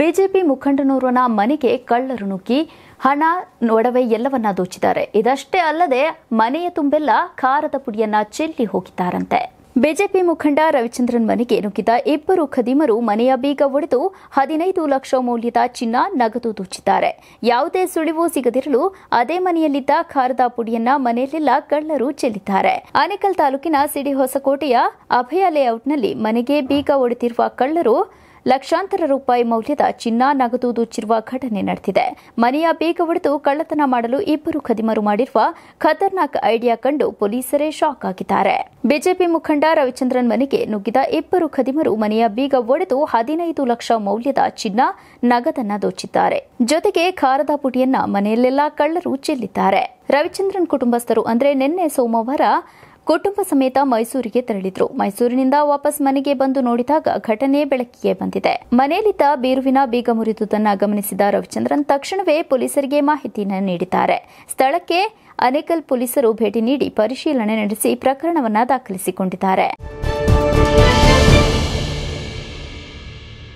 BJP ಮುಖಂಡನೋರ್ವನ ಮನೆಗೆ ಕಳ್ಳರು ನುಗ್ಗಿ ಹಣ ಒಡವೆ ಎಲ್ಲವನ್ನ ದೋಚಿದ್ದಾರೆ ಇದಷ್ಟೇ ಅಲ್ಲದೆ ಮನೆಯ ತುಂಬೆಲ್ಲ ಖಾರದ ಪುಡಿಯನ್ನ ಚೆಲ್ಲಿ ಹೋಗಿದ್ದಾರಂತೆ ಬಿಜೆಪಿ ಮುಖಂಡ ರವಿಚಂದ್ರನ್ ಮನೆಗೆ ನುಗ್ಗಿದ ಇಬ್ಬರು ಖದೀಮರು ಮನೆಯ ಬೀಗ ಒಡೆದು ಹದಿನೈದು ಲಕ್ಷ ಮೌಲ್ಯದ ಚಿನ್ನ ನಗದು ದೂಚಿದ್ದಾರೆ ಯಾವುದೇ ಸುಳಿವು ಸಿಗದಿರಲು ಅದೇ ಮನೆಯಲ್ಲಿದ್ದ ಖಾರದ ಪುಡಿಯನ್ನ ಮನೆಯಲ್ಲೆಲ್ಲ ಕಳ್ಳರು ಚೆಲ್ಲಿದ್ದಾರೆ ಆನೇಕಲ್ ತಾಲೂಕಿನ ಸಿಡಿ ಹೊಸಕೋಟೆಯ ಅಭಯ ಲೇಔಟ್ನಲ್ಲಿ ಮನೆಗೆ ಬೀಗ ಒಡೆತಿರುವ ಕಳ್ಳರು ಲಕ್ಷಾಂತರ ರೂಪಾಯಿ ಮೌಲ್ಯದ ಚಿನ್ನ ನಗದು ದೂಚಿರುವ ಘಟನೆ ನಡೆದಿದೆ ಮನೆಯ ಬೇಗ ಒಡೆದು ಕಳ್ಳತನ ಮಾಡಲು ಇಬ್ಬರು ಖದಿಮರು ಮಾಡಿರುವ ಖತರ್ನಾಕ್ ಐಡಿಯಾ ಕಂಡು ಪೊಲೀಸರೇ ಶಾಕ್ ಆಗಿದ್ದಾರೆ ಬಿಜೆಪಿ ಮುಖಂಡ ರವಿಚಂದ್ರನ್ ಮನೆಗೆ ನುಗ್ಗಿದ ಇಬ್ಬರು ಖದಿಮರು ಮನೆಯ ಬೀಗ ಒಡೆದು ಹದಿನೈದು ಲಕ್ಷ ಮೌಲ್ಯದ ಚಿನ್ನ ನಗದನ್ನ ದೋಚಿದ್ದಾರೆ ಜೊತೆಗೆ ಖಾರದ ಪುಡಿಯನ್ನ ಮನೆಯಲ್ಲೆಲ್ಲಾ ಕಳ್ಳರು ಚೆಲ್ಲಿದ್ದಾರೆ ರವಿಚಂದ್ರನ್ ಕುಟುಂಬಸ್ಥರು ಅಂದರೆ ನಿನ್ನೆ ಸೋಮವಾರ ಕುಟುಂಬ ಸಮೇತ ಮೈಸೂರಿಗೆ ತೆರಳಿದ್ರು ಮೈಸೂರಿನಿಂದ ವಾಪಸ್ ಮನೆಗೆ ಬಂದು ನೋಡಿದಾಗ ಘಟನೆ ಬೆಳಕಿಗೆ ಬಂದಿದೆ ಮನೆಯಲ್ಲಿದ್ದ ಬೀರುವಿನ ಬೀಗ ಮುರಿದುದನ್ನು ಗಮನಿಸಿದ ರವಿಚಂದ್ರನ್ ತಕ್ಷಣವೇ ಪೊಲೀಸರಿಗೆ ಮಾಹಿತಿಯನ್ನು ನೀಡಿದ್ದಾರೆ ಸ್ಥಳಕ್ಕೆ ಅನೇಕಲ್ ಪೊಲೀಸರು ಭೇಟಿ ನೀಡಿ ಪರಿಶೀಲನೆ ನಡೆಸಿ ಪ್ರಕರಣವನ್ನು ದಾಖಲಿಸಿಕೊಂಡಿದ್ದಾರೆ